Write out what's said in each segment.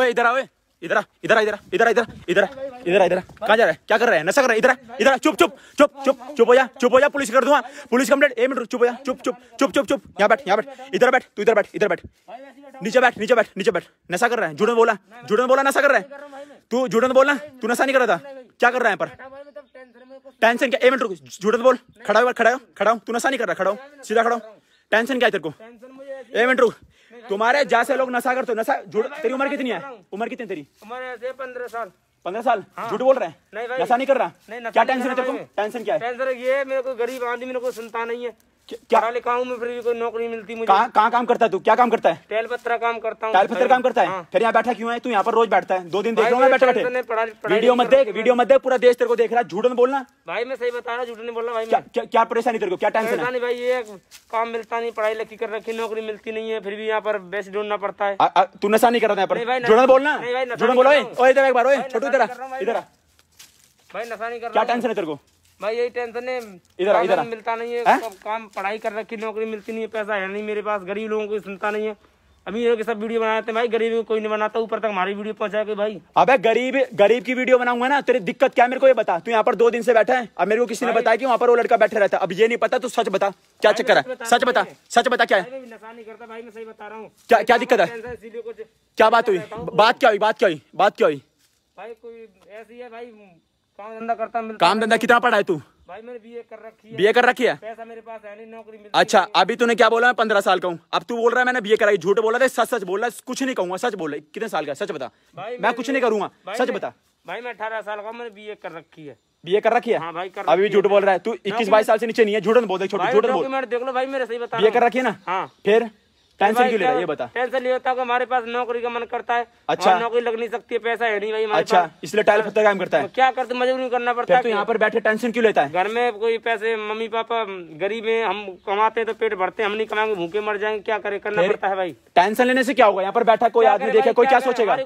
ओए इधर आओ इधर इधर इधर इधर इधर इधर इधर इधर कहाँ जा रहा है क्या कर रहा है नशा कर रहा है इधर इधर चुप चुप चुप चुप चुप हो जा चुप हो जा पुलिस कर दूंगा पुलिस कंप्लेंट ए मिनट चुप हो जा चुप चुप चुप चुप चुप यहाँ बैठ यहाँ बैठ इधर बैठ तू इधर बैठ इधर बैठ नीचे बैठ नीचे बैठ नीचे बैठ नशा कर रहा है जुड़न बोला जुड़न बोला नशा कर रहा है तू जुड़न बोला तू नशा नहीं कर रहा था क्या कर रहा है पर टेंशन क्या ए मिनट रुक जुड़न बोल खड़ा हो खड़ा हो खड़ा हो तू नशा नहीं कर रहा खड़ा हो सीधा खड़ा हो टेंशन क्या है तेरे को ए मिनट रुक तुम्हारे जैसे लोग नशा करते हो नशा जुड़ तेरी उम्र कितनी है उम्र कितनी तेरी उम्र पंद्रह साल पंद्रह साल हाँ। झूठ बोल रहे हैं नहीं भाई नशा नहीं कर रहा नहीं क्या टेंशन है तेरे को टेंशन क्या है ये मेरे को गरीब आदमी मेरे को सुनता नहीं है पढ़ा लिखा हूँ मैं फिर कोई नौकरी मिलती मुझे कहाँ का, काम करता है तू क्या काम करता है टैल पत्थरा काम करता हूँ टैल पत्थर काम करता है हाँ। फिर यहाँ बैठा क्यों है तू यहाँ पर रोज बैठता है दो दिन देख रहा बैठे बैठे तो वीडियो मत देख वीडियो मत देख पूरा देश तेरे को देख रहा है झूठ में बोलना भाई मैं सही बता रहा झूठ नहीं बोल भाई क्या परेशानी तेरे को क्या टेंशन है भाई ये काम मिलता नहीं पढ़ाई लिखी कर रखी नौकरी मिलती नहीं है फिर भी यहाँ पर बेस ढूंढना पड़ता है तू नशा नहीं कर रहा यहाँ पर झूठ बोलना झूठ बोलो एक बार छोटू तेरा इधर भाई नशा नहीं कर क्या टेंशन है तेरे को भाई यही टेंशन है इधर इधर मिलता नहीं है काम पढ़ाई कर रखी नौकरी मिलती नहीं है पैसा है नहीं मेरे पास गरीब लोगों को सुनता नहीं है अभी ये सब वीडियो बनाते हैं भाई गरीब कोई नहीं बनाता ऊपर तक हमारी वीडियो के भाई अबे गरीब गरीब की वीडियो बनाऊंगा ना तेरी दिक्कत क्या मेरे को ये बता तू यहाँ पर दो दिन से बैठा है अब मेरे को किसी ने बताया कि वहाँ पर वो लड़का बैठा रहता है अब ये नहीं पता तू सच बता क्या चक्कर है सच बता सच बता क्या है क्या क्या दिक्कत है हाँ, क्या बात हुई बात क्या हुई बात क्या हुई बात क्या हुई भाई कोई ऐसी है भाई काम धंधा करता मिलता काम धंधा कितना पढ़ा है तू भाई मैंने बीए कर रखी है बीए कर रखी है पैसा मेरे पास है नहीं नौकरी मिलती अच्छा अभी तूने क्या बोला मैं पंद्रह साल का हूँ अब तू बोल रहा है मैंने बीए कराई झूठ बोला था सच सच बोल रहा है कुछ नहीं कहूंगा सच बोल रहा कितने साल का सच बता मैं कुछ नहीं करूंगा सच बता भाई मैं अठारह साल का मैंने बीए कर रखी है बीए कर रखी है हाँ भाई कर अभी झूठ बोल रहा है तू इक्कीस बाईस साल से नीचे नहीं है झूठन बोल दे छोटे झूठ बोल देख लो भाई मेरे सही बता बीए कर रखी है ना हाँ फिर टेंशन क्यों ले रहा है ये बता टेंशन नहीं होता हमारे पास नौकरी का मन करता है अच्छा नौकरी लग नहीं सकती है पैसा है नहीं भाई अच्छा इसलिए टाइल फत्ता काम करता है तो क्या करते मजबूरी करना पड़ता है तो यहाँ पर बैठे टेंशन क्यों लेता है घर में कोई पैसे मम्मी पापा गरीब है हम कमाते हैं तो पेट भरते हम नहीं कमाएंगे भूखे मर जाएंगे क्या करे करना पड़ता है भाई टेंशन लेने से क्या होगा यहाँ पर बैठा कोई आदमी देखे कोई क्या सोचेगा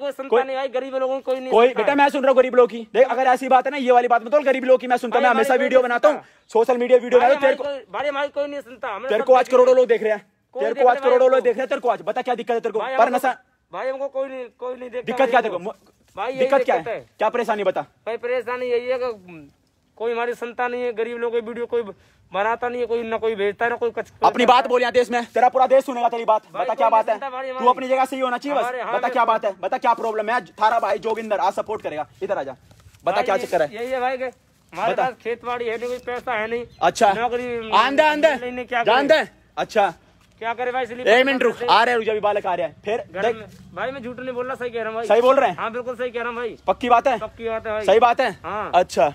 गरीब लोगों को नहीं कोई बेटा मैं सुन रहा हूँ गरीब लोग की देख अगर ऐसी बात है ना ये वाली बात बताओ गरीब लोग की मैं सुनता मैं हमेशा वीडियो बनाता हूँ सोशल मीडिया वीडियो तेरे को कोई नहीं सुनता तेरे को आज करोड़ों लोग देख रहे हैं तेरे को आज करोड़ों लोग देख रहे तेरे को आज बता क्या दिक्कत है तेरे को पर नशा भाई हमको कोई नहीं कोई नहीं देख दिक्कत क्या देखो भाई दिक्कत क्या है क्या परेशानी बता भाई परेशानी यही है कोई हमारी संता नहीं है गरीब लोग वीडियो कोई बनाता नहीं है कोई ना कोई भेजता है ना कोई कच अपनी बात बोल देश में तेरा पूरा देश सुनेगा तेरी बात बता क्या बात है तू अपनी जगह सही होना चाहिए बस बता क्या बात है बता क्या प्रॉब्लम है थारा भाई जोगिंदर आज सपोर्ट करेगा इधर आजा बता क्या चक्कर है यही है भाई हमारे पास खेत बाड़ी है नहीं कोई पैसा है नहीं अच्छा नौकरी आंदे आंदे क्या आंदे अच्छा क्या करे भाई एक मिनट रुक आ रहे हैं अभी बालक आ रहा है फिर देख भाई मैं झूठ नहीं बोल रहा सही कह रहा हूँ सही बोल रहे हैं हाँ बिल्कुल सही कह रहा हूँ भाई पक्की बात है पक्की बात है सही बात है हाँ। अच्छा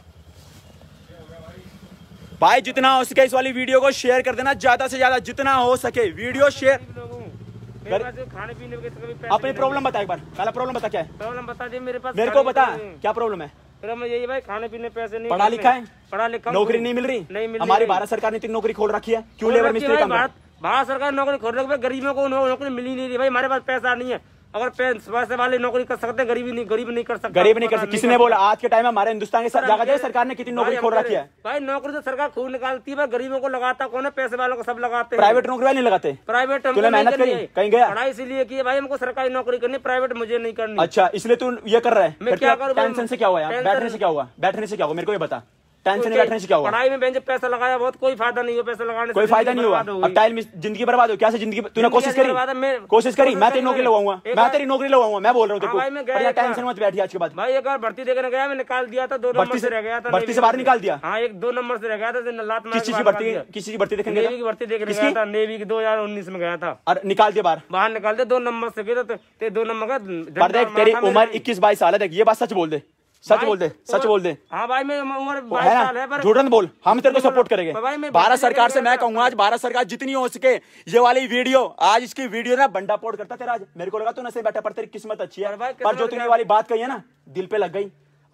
भाई जितना हो सके इस वाली वीडियो को शेयर कर देना ज्यादा से ज्यादा जितना हो सके वीडियो शेयर खाने पीने अपनी प्रॉब्लम बता एक बार पहला प्रॉब्लम बता क्या है प्रॉब्लम बता दी मेरे पास मेरे को बता क्या प्रॉब्लम है फिर प्रॉब्लम यही भाई खाने पीने पैसे नहीं पढ़ा लिखा है पढ़ा लिखा नौकरी नहीं मिल रही नहीं मिल रही हमारी भारत सरकार ने इतनी नौकरी खोल रखी है क्यों लेबर मिस्त्री का भारत सरकार नौकरी खोल रखे गरीबों को नौकरी मिली नहीं रही भाई हमारे पास पैसा नहीं है अगर पैसे वाले नौकरी कर सकते हैं गरीबी नहीं गरीब नहीं कर सकते गरीब नहीं कर सकते किसने बोला आज के टाइम में हमारे हिंदुस्तान की जाए सरकार ने कितनी नौकरी खोल रखी है भाई नौकरी तो सरकार खूब निकालती है गरीबों को लगाता कौन है पैसे वालों को सब लगाते प्राइवेट नौकरी नहीं लगाते प्राइवेट मेहनत करी कहीं गया पढ़ाई इसलिए की भाई हमको सरकारी नौकरी करनी प्राइवेट मुझे नहीं करनी अच्छा इसलिए तू ये कर रहा है क्या करूँ टेंशन से क्या हुआ बैठने से क्या हुआ बैठने से क्या हुआ मेरे को ये बता टेंशन बैठने से क्या हुआ पढ़ाई में बेंच पैसा लगाया बहुत कोई फायदा नहीं हुआ पैसा लगाने कोई फायदा नहीं हुआ अब टाइम में जिंदगी बर्बाद हो कैसे जिंदगी तूने कोशिश करी कोशिश करी मैं तेरी नौकरी लगाऊंगा मैं तेरी नौकरी लगाऊंगा मैं बोल रहा हूँ टेंशन हाँ मत बैठी आज के बाद भाई एक बार भर्ती देखने गया मैं निकाल दिया था दो नंबर से रह गया था भर्ती से बाहर निकाल दिया हाँ एक दो नंबर से रह गया था लात किस चीज की भर्ती किसी की भर्ती देखने की भर्ती देखने गया था नेवी की दो हजार उन्नीस में गया था और निकाल दिया बाहर बाहर निकाल दिया दो नंबर से गया था तो- तो दो नंबर का तेरी उम्र इक्कीस बाईस साल है देख ये बात सच बोल दे सच बोल दे सच बोल दे हाँ भाई मेरी उम्र है ना बोल हम तेरे को सपोर्ट करेंगे भारत सरकार से मैं कहूंगा आज भारत सरकार जितनी हो सके ये वाली वीडियो आज इसकी वीडियो ना बंडा पोट करता तेरा आज मेरे को लगा तू नशे बैठा पर तेरी किस्मत अच्छी है पर जो तूने वाली बात कही है ना दिल पे लग गई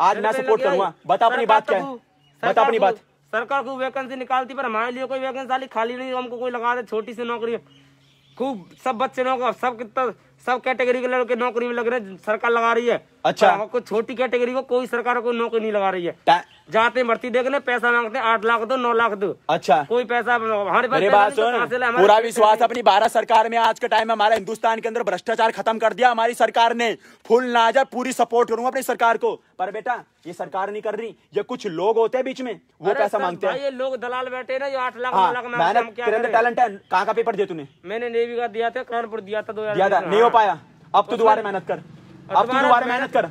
आज मैं सपोर्ट करूंगा बता अपनी बात क्या है बता अपनी बात सरकार को वैकेंसी निकालती पर हमारे लिए कोई वैकेंसी खाली नहीं हमको कोई लगा दे छोटी सी नौकरी खूब सब बच्चे नौकर सब कितना सब कैटेगरी के लड़के नौकरी में लग रहे सरकार लगा रही है अच्छा कुछ छोटी कैटेगरी को कोई सरकार को नौकरी नहीं लगा रही है जाते मर्ती देख ले पैसा मांगते आठ लाख दो नौ लाख दो अच्छा कोई पैसा हमारे पास तो पूरा विश्वास अपनी भारत सरकार में आज के टाइम में हमारा हिंदुस्तान के अंदर भ्रष्टाचार खत्म कर दिया हमारी सरकार ने फुल नाजा पूरी सपोर्ट करूंगा अपनी सरकार को पर बेटा ये सरकार नहीं कर रही ये कुछ लोग होते हैं बीच में वो पैसा मांगते हैं ये लोग दलाल बैठे ना जो आठ लाख नौ हाँ, लाख मैंने टैलेंट है कहाँ का पेपर दिया तूने मैंने नेवी का दिया था कानपुर दिया था दो दिया था नहीं हो हाँ। पाया अब तो दोबारा मेहनत कर अब तू दोबारा मेहनत कर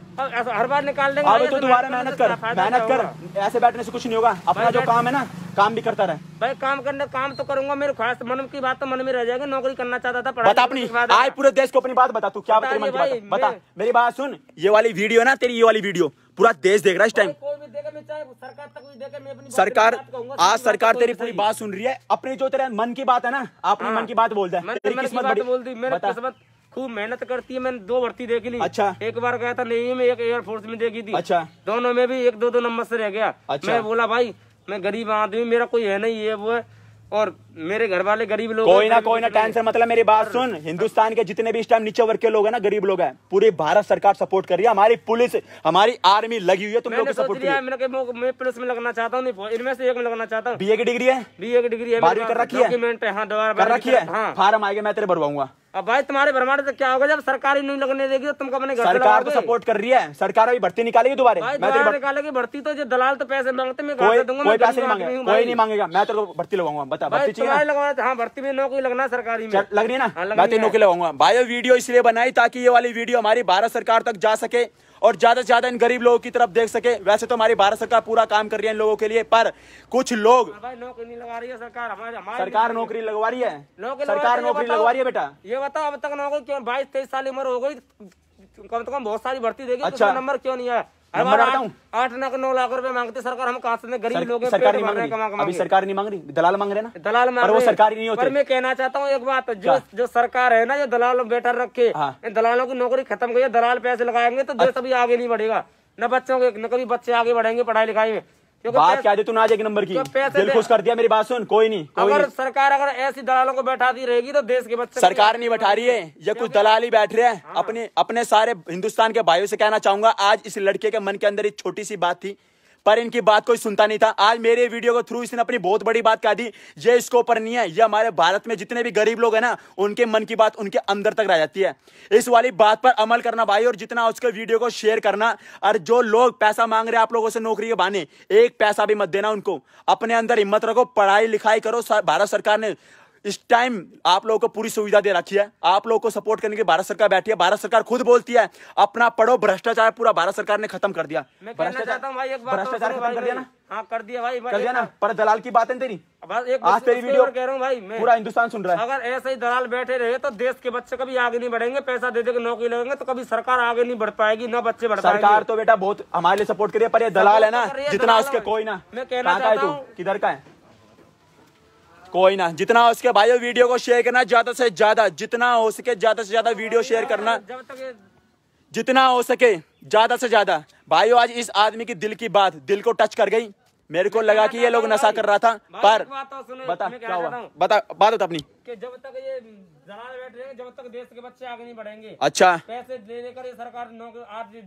हर बार निकाल देंगे अब तू तो दोबारा मेहनत कर मेहनत कर ऐसे बैठने से कुछ नहीं होगा अपना जो काम है ना काम भी करता रहे भाई काम करने काम तो करूंगा मेरे खास मन की बात तो मन में रह जाएगा नौकरी करना चाहता था बता अपनी आज पूरे देश को अपनी बात बता तू क्या बता, बता, बता मेरी बात सुन ये वाली वीडियो है ना तेरी ये वाली वीडियो पूरा देश देख रहा है इस टाइम सरकार आज सरकार तेरी पूरी बात सुन रही है अपनी जो तेरा मन की बात है ना अपने हाँ। मन की बात बोल दे किस्मत बोल दी मेरी किस्मत खूब मेहनत करती है मैंने दो भर्ती देखी ली अच्छा एक बार गया था नेवी में एक एयरफोर्स में देखी थी अच्छा दोनों में भी एक दो दो नंबर से रह गया अच्छा। मैं बोला भाई मैं गरीब आदमी मेरा कोई है नहीं ये वो है और मेरे घर वाले गरीब लोग कोई ना कोई ना टेंशन मतलब मेरी बात सुन हिंदुस्तान के जितने भी इस टाइम नीचे वर्ग के लोग हैं ना गरीब लोग हैं पूरे भारत सरकार सपोर्ट कर रही है हमारी पुलिस हमारी आर्मी लगी हुई है तुम लोग सपोर्ट कर मैं पुलिस में लगना चाहता हूँ इनमें से एक में लगना चाहता हूँ बीए की डिग्री है बीए की डिग्री है बारहवीं कर रखी है हाँ, कर रखी है हाँ। फार्म आएगा मैं तेरे भरवाऊंगा अब भाई तुम्हारे भरमाने से क्या होगा जब सरकारी नहीं लगने देगी तो तुमको अपने घर सरकार तो सपोर्ट कर रही है सरकार अभी भर्ती निकालेगी दोबारा निकालेगी भर्ती तो जो दलाल तो पैसे मांगते मैं कोई, कोई पैसे नहीं मांगे कोई नहीं मांगेगा मैं तो भर्ती लगाऊंगा बता भर्ती तो लगवाना हाँ, भर्ती में नौकरी लगना लग रही है ना नौकरी हाँ, लगाऊंगा तो भाई वीडियो इसलिए बनाई ताकि ये वाली वीडियो हमारी भारत सरकार तक जा सके और ज्यादा से ज्यादा इन गरीब लोगों की तरफ देख सके वैसे तो हमारी भारत सरकार पूरा काम कर रही है इन लोगों के लिए पर कुछ लोग हाँ, नौकरी नहीं लगा रही है सरकार हमारे हमारे सरकार नौकरी लगवा रही है सरकार नौकरी लगवा रही है बेटा ये बताओ अब तक नौकरी क्यों बाईस तेईस साल उम्र हो गई कम से कम बहुत सारी भर्ती देगी तो अच्छा नंबर क्यों नहीं है आठ लाख नौ लाख रुपए मांगते सरकार हम कहा गरीब लोग सरकार नहीं तो मांग रही अभी सरकार नहीं मांग रही दलाल मांग रहे ना दलाल मांग रहे सरकारी नहीं होते मैं कहना चाहता हूँ एक बात जो जो सरकार है ना जो दलाल बैठा रखे हाँ। दलालों की नौकरी खत्म हुई है दलाल पैसे लगाएंगे तो देश अभी आगे नहीं बढ़ेगा न बच्चों के न कभी बच्चे आगे बढ़ेंगे पढ़ाई लिखाई में बात क्या तू आज एक नंबर की दिल खुश कर दिया मेरी बात सुन कोई नहीं कोई अगर नहीं। सरकार अगर ऐसी दलालों को बैठाती रहेगी तो देश के बच्चे सरकार नहीं बैठा रही है ये कुछ दलाली बैठ रहे हैं हाँ। अपने अपने सारे हिंदुस्तान के भाइयों से कहना चाहूंगा आज इस लड़के के मन के अंदर एक छोटी सी बात थी पर इनकी बात कोई सुनता नहीं था आज मेरे वीडियो के थ्रू इसने अपनी बहुत बड़ी बात कह दी ये इसके ऊपर नहीं है ये हमारे भारत में जितने भी गरीब लोग हैं ना उनके मन की बात उनके अंदर तक रह जाती है इस वाली बात पर अमल करना भाई और जितना उसके वीडियो को शेयर करना और जो लोग पैसा मांग रहे हैं आप लोगों से नौकरी के बहाने एक पैसा भी मत देना उनको अपने अंदर हिम्मत रखो पढ़ाई लिखाई करो भारत सरकार ने इस टाइम आप लोगों को पूरी सुविधा दे रखी है आप लोगों को सपोर्ट करने के भारत सरकार बैठी है भारत सरकार खुद बोलती है अपना पढ़ो भ्रष्टाचार पूरा भारत सरकार ने खत्म कर दिया भ्रष्टाचार हाँ, कर दिया भाई पर दलाल की बात है तेरी आज तेरी वीडियो कह रहा हूँ भाई मैं पूरा हिंदुस्तान सुन रहा है अगर ऐसे ही दलाल बैठे रहे तो देश के बच्चे कभी आगे नहीं बढ़ेंगे पैसा दे देकर नौकरी लगेंगे तो कभी सरकार आगे नहीं बढ़ पाएगी ना बच्चे बढ़ पाएंगे सरकार तो बेटा बहुत हमारे लिए सपोर्ट करिए पर ये दलाल है ना तो जितना उसके कोई ना मैं कहना चाहता हूँ किधर का है कोई ना जितना उसके भाई वीडियो को शेयर करना ज्यादा से ज्यादा जितना हो सके ज्यादा से ज्यादा वीडियो शेयर करना जितना हो सके ज्यादा से ज्यादा भाइयों आज इस आदमी की दिल की बात दिल को टच कर गई मेरे को लगा कि ये लोग नशा कर रहा था पर बता क्या हुआ बता बात होता अपनी जब तक ये बैठ रहे जब तक देश के बच्चे आगे नहीं बढ़ेंगे अच्छा पैसे दे देकर सरकार आठ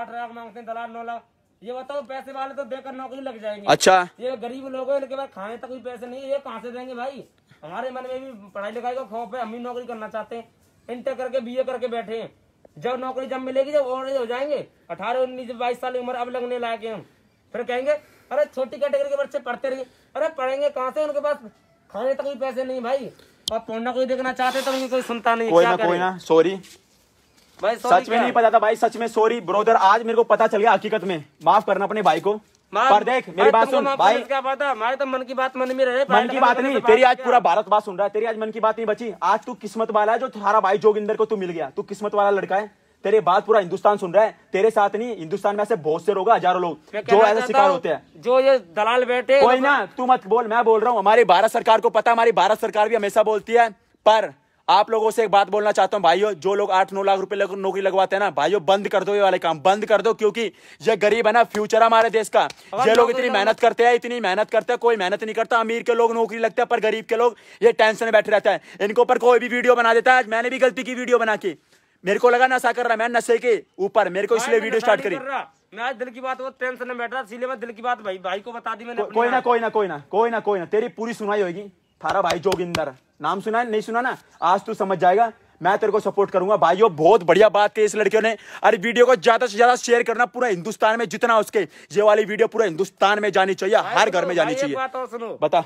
आठ लाख मांगते हैं दलाल नौ लाख ये बताओ पैसे वाले तो देकर नौकरी लग जाएंगे अच्छा ये गरीब लोग हैं इनके खाने तक भी पैसे नहीं ये कहाँ से देंगे भाई हमारे मन में भी पढ़ाई लिखाई का खौफ है हम भी नौकरी करना चाहते हैं इंटर e करके बीए करके बैठे हैं जब नौकरी जब मिलेगी जब और हो जाएंगे अठारह उन्नीस बाईस साल की उम्र अब लगने लायक है हम फिर कहेंगे अरे छोटी कैटेगरी के बच्चे पढ़ते रहिए अरे पढ़ेंगे कहाँ से उनके पास खाने तक भी पैसे नहीं भाई और पढ़ना कोई देखना चाहते तो उनकी कोई सुनता नहीं कोई ना सॉरी भाई सच में नहीं पता था भाई सच में सॉरी ब्रोदर आज मेरे को पता चल गया हकीकत में माफ करना अपने भाई को पर देख मेरी बात सुन भाई क्या बात है हमारे तो मन की बात मन में रहे मन की बात तो नहीं तेरी आज पूरा भारत बात सुन रहा है तेरी आज मन की बात नहीं बची आज तू किस्मत वाला है जो तुम्हारा भाई जोगिंदर को तू मिल गया तू किस्मत वाला लड़का है तेरे बात पूरा हिंदुस्तान सुन रहा है तेरे साथ नहीं हिंदुस्तान में ऐसे बहुत से लोग हजारों लोग जो ऐसे शिकार होते हैं जो ये दलाल बैठे कोई ना तू मत बोल मैं बोल रहा हूँ हमारी भारत सरकार को पता हमारी भारत सरकार भी हमेशा बोलती है पर आप लोगों से एक बात बोलना चाहता हूँ भाइयों जो लोग आठ नौ लाख रुपए नौकरी लगवाते हैं ना भाइयों बंद कर दो ये वाले काम बंद कर दो क्योंकि ये गरीब है ना फ्यूचर हमारे देश का ये लोग इतनी मेहनत करते हैं इतनी मेहनत करते हैं कोई मेहनत नहीं करता अमीर के लोग नौकरी लगते हैं पर गरीब के लोग ये टेंशन में बैठे रहते हैं इनके ऊपर कोई भी वीडियो बना देता है आज मैंने भी गलती की वीडियो बना के मेरे को लगा नशा कर रहा मैं नशे के ऊपर मेरे को इसलिए वीडियो स्टार्ट करी मैं आज दिल की बात वो टेंशन में बैठ रहा इसलिए मैं दिल की बात भाई भाई को बता दी मैंने कोई ना कोई ना कोई ना कोई ना कोई ना तेरी पूरी सुनाई होगी थारा भाई जोगिंदर नाम सुना है नहीं सुना ना आज तू समझ जाएगा मैं तेरे को सपोर्ट करूंगा भाई बहुत बढ़िया बात कही इस लड़कियों ने अरे वीडियो को ज्यादा से ज्यादा शेयर करना पूरा हिंदुस्तान में जितना उसके ये वाली वीडियो पूरा हिंदुस्तान में जानी चाहिए हर घर में जानी चाहिए बता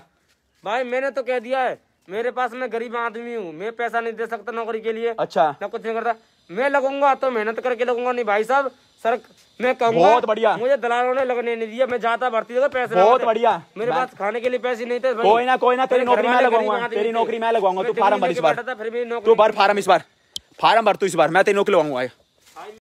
भाई मैंने तो कह दिया है मेरे पास मैं गरीब आदमी हूँ मैं पैसा नहीं दे सकता नौकरी के लिए अच्छा ना कुछ नहीं करता मैं लगूंगा तो मेहनत करके लगूंगा नहीं भाई साहब सर मैं कहूँगा बहुत बढ़िया मुझे दलालों ने लगने नहीं दिया मैं जाता भर्ती जगह पैसे बहुत बढ़िया मेरे पास खाने के लिए पैसे नहीं थे कोई ना कोई ना तेरी नौकरी मैं लगाऊंगा तेरी नौकरी मैं लगाऊंगा तू फार्म भर इस बार तू भर फार्म इस बार फार्म भर तू इस बार मैं तेरी नौकरी लगाऊंगा